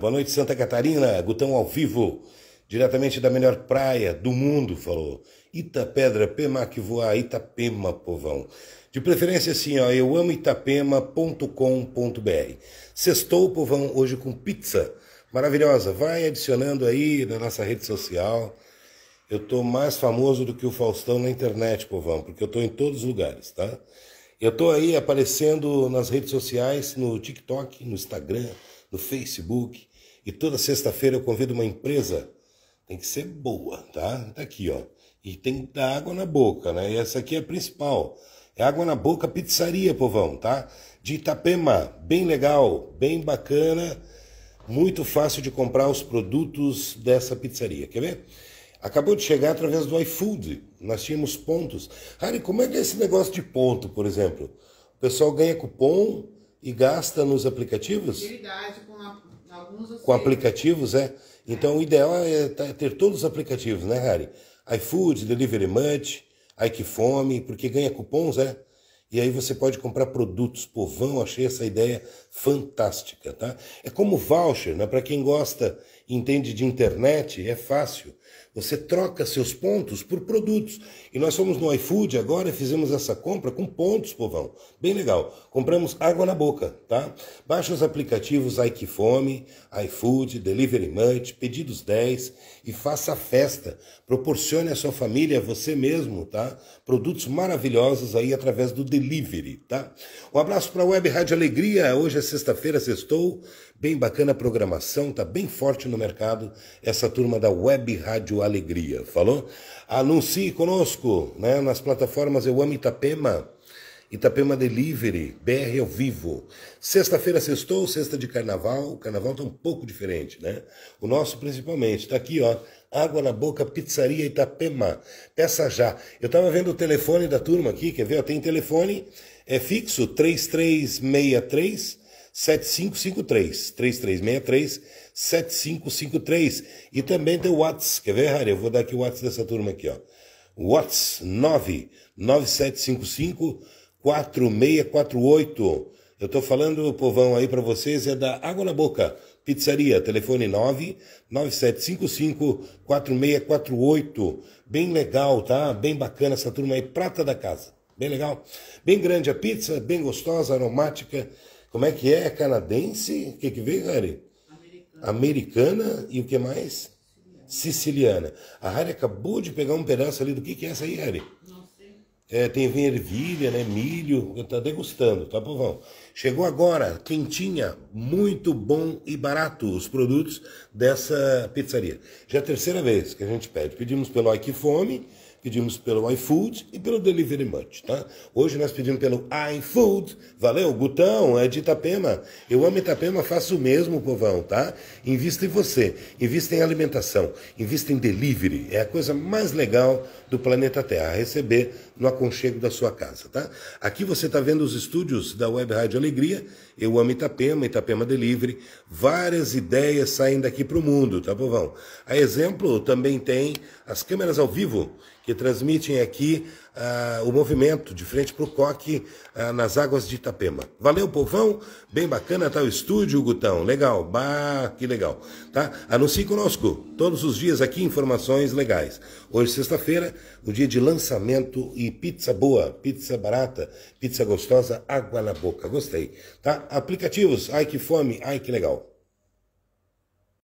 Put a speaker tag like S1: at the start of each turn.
S1: Boa noite, Santa Catarina. Gutão ao vivo, diretamente da melhor praia do mundo, falou. Itapedra, voa Itapema, povão. De preferência, assim, ó, eu amo itapema.com.br. Sextou, povão, hoje com pizza maravilhosa. Vai adicionando aí na nossa rede social. Eu tô mais famoso do que o Faustão na internet, povão, porque eu tô em todos os lugares, tá? Eu tô aí aparecendo nas redes sociais, no TikTok, no Instagram, do Facebook. E toda sexta-feira eu convido uma empresa. Tem que ser boa, tá? Tá aqui, ó. E tem que dar água na boca, né? E essa aqui é a principal. É água na boca pizzaria, povão, tá? De Itapema, bem legal, bem bacana, muito fácil de comprar os produtos dessa pizzaria. Quer ver? Acabou de chegar através do iFood. Nós tínhamos pontos. Harry, como é que é esse negócio de ponto, por exemplo? O pessoal ganha cupom, e gasta nos aplicativos? Com, a, alguns com aplicativos, é. Então é. o ideal é tá, ter todos os aplicativos, né, Harry? iFood, Delivery Munch, Ai Que Fome, porque ganha cupons, é? E aí você pode comprar produtos por vão, achei essa ideia fantástica, tá? É como voucher, né? Para quem gosta, entende de internet, é fácil. Você troca seus pontos por produtos. E nós fomos no iFood agora e fizemos essa compra com pontos, povão. Bem legal. Compramos água na boca, tá? Baixa os aplicativos Fome, iFood, Delivery Munch, Pedidos 10 e faça a festa. Proporcione à sua família, a você mesmo, tá? Produtos maravilhosos aí através do delivery, tá? Um abraço para a Web Rádio Alegria. Hoje é sexta-feira, sextou. Bem bacana a programação, tá bem forte no mercado essa turma da Web Rádio Alegria, falou? Anuncie conosco, né, nas plataformas Eu Amo Itapema Itapema Delivery, BR ao vivo. Sexta-feira, sextou, sexta de carnaval. O carnaval tá um pouco diferente, né? O nosso principalmente. Tá aqui, ó. Água na Boca Pizzaria Itapema. Peça já. Eu tava vendo o telefone da turma aqui, quer ver? Ó, tem telefone é fixo 3363 7553 3363 7553 e também tem o Whats, quer ver, Harry? Eu vou dar aqui o Whats dessa turma aqui, ó. Whats 99755 4648. Eu estou falando, povão, aí para vocês, é da Água na Boca, Pizzaria, telefone 997554648. Bem legal, tá? Bem bacana essa turma aí, prata da casa. Bem legal. Bem grande a pizza, bem gostosa, aromática. Como é que é? é canadense? O que, que vem Harry Americana. Americana e o que mais? Siciliana. Siciliana. A Harry acabou de pegar um pedaço ali do que, que é essa aí, Harry? Não. É, tem ervilha, né? Milho. está degustando, tá, povão? Chegou agora, quentinha, muito bom e barato os produtos dessa pizzaria. Já é a terceira vez que a gente pede. Pedimos pelo Ai Que Fome pedimos pelo iFood e pelo Delivery Much, tá? Hoje nós pedimos pelo iFood. Valeu, Gutão, é de Itapema. Eu amo Itapema, faço o mesmo, povão, tá? Invista em você, invista em alimentação, invista em delivery. É a coisa mais legal do planeta Terra, receber no aconchego da sua casa, tá? Aqui você está vendo os estúdios da Web Rádio Alegria. Eu amo Itapema, Itapema Delivery. Várias ideias saem daqui para o mundo, tá, povão? A exemplo, também tem as câmeras ao vivo que transmitem aqui uh, o movimento de frente para o coque uh, nas águas de Itapema. Valeu, povão. Bem bacana, tá o estúdio, Gutão. Legal, bah, que legal. Tá? Anuncie conosco todos os dias aqui informações legais. Hoje, sexta-feira, o dia de lançamento e pizza boa, pizza barata, pizza gostosa, água na boca. Gostei. Tá? Aplicativos, ai que fome, ai que legal.